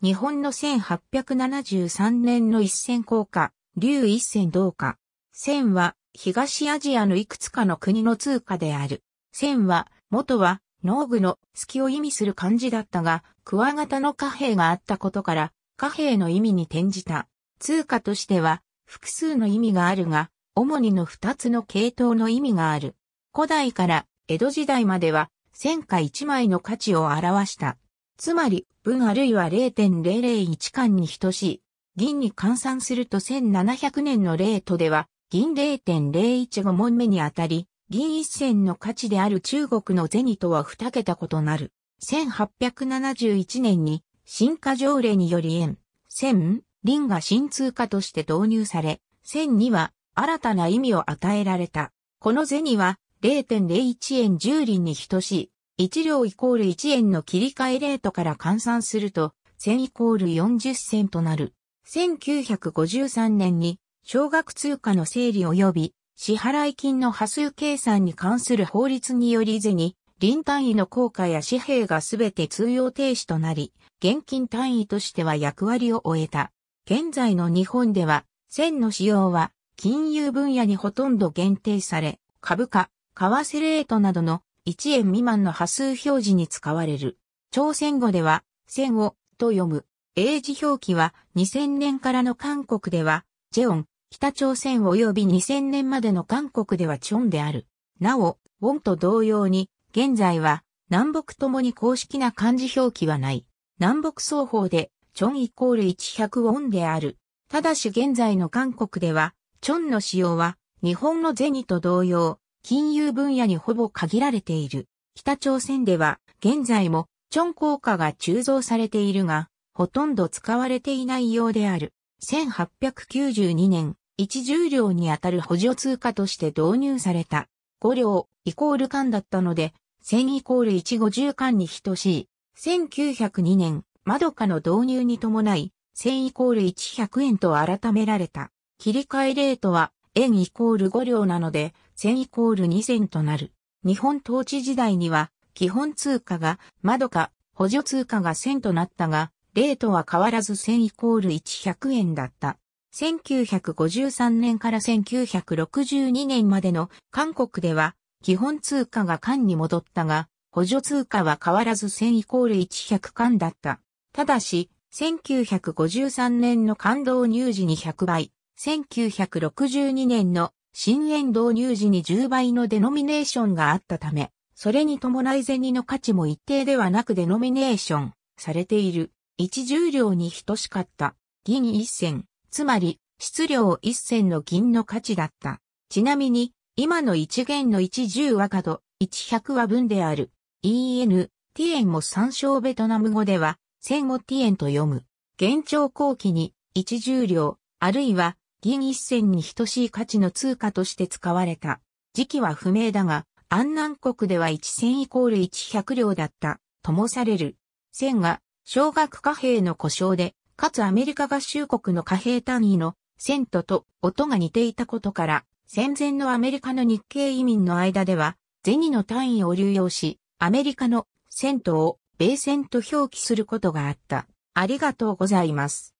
日本の1873年の一線降下、竜一線同下。線は東アジアのいくつかの国の通貨である。線は元は農具の隙を意味する漢字だったが、クワガタの貨幣があったことから、貨幣の意味に転じた。通貨としては複数の意味があるが、主にの二つの系統の意味がある。古代から江戸時代までは、戦貨一枚の価値を表した。つまり、分あるいは0.001巻に等しい。銀に換算すると1700年のレートでは、銀0.015問目にあたり、銀一銭の価値である中国の銭とは二桁異なる。1871年に、新化条例により円、千、輪が新通貨として導入され、千には新たな意味を与えられた。この銭は0.01円10輪に等しい。1両イコール1円の切り替えレートから換算すると、1000イコール40銭となる。1953年に、小額通貨の整理及び、支払金の波数計算に関する法律によりに、臨単位の効果や紙幣がすべて通用停止となり、現金単位としては役割を終えた。現在の日本では、線の使用は金融分野にほとんど限定され、株価、為替レートなどの1円未満の波数表示に使われる。朝鮮語では、千をと読む。英字表記は2000年からの韓国では、ジェオン、北朝鮮及び2000年までの韓国ではチョンである。なお、ウォンと同様に、現在は南北ともに公式な漢字表記はない。南北双方で、チョンイコール100ウォンである。ただし現在の韓国では、チョンの使用は、日本の銭と同様、金融分野にほぼ限られている。北朝鮮では現在もチョン効果が鋳造されているが、ほとんど使われていないようである。1892年、1重量にあたる補助通貨として導入された。5両イコール間だったので、1000イコール150間に等しい。1902年、窓化の導入に伴い、1000イコール100円と改められた。切り替えレートは円イコール5両なので、1000イコール2銭となる。日本統治時代には、基本通貨が、窓か、補助通貨が1000となったが、例とは変わらず1000イコール100円だった。1953年から1962年までの韓国では、基本通貨が缶に戻ったが、補助通貨は変わらず1000イコール100缶だった。ただし、1953年の感動入時に100倍、1962年の新円導入時に10倍のデノミネーションがあったため、それに伴い銭の価値も一定ではなくデノミネーションされている一重量に等しかった銀一銭、つまり質量一銭の銀の価値だった。ちなみに今の一元の一十は角、一百和分である。en、ティエンも参照ベトナム語では、千をティエンと読む。現状後期に一重量、あるいは銀一銭に等しい価値の通貨として使われた。時期は不明だが、安南国では1銭イコール1百両だった、ともされる。銭が、小額貨幣の故障で、かつアメリカ合衆国の貨幣単位の銭とと音が似ていたことから、戦前のアメリカの日系移民の間では、銭の単位を流用し、アメリカの銭湯を米銭と表記することがあった。ありがとうございます。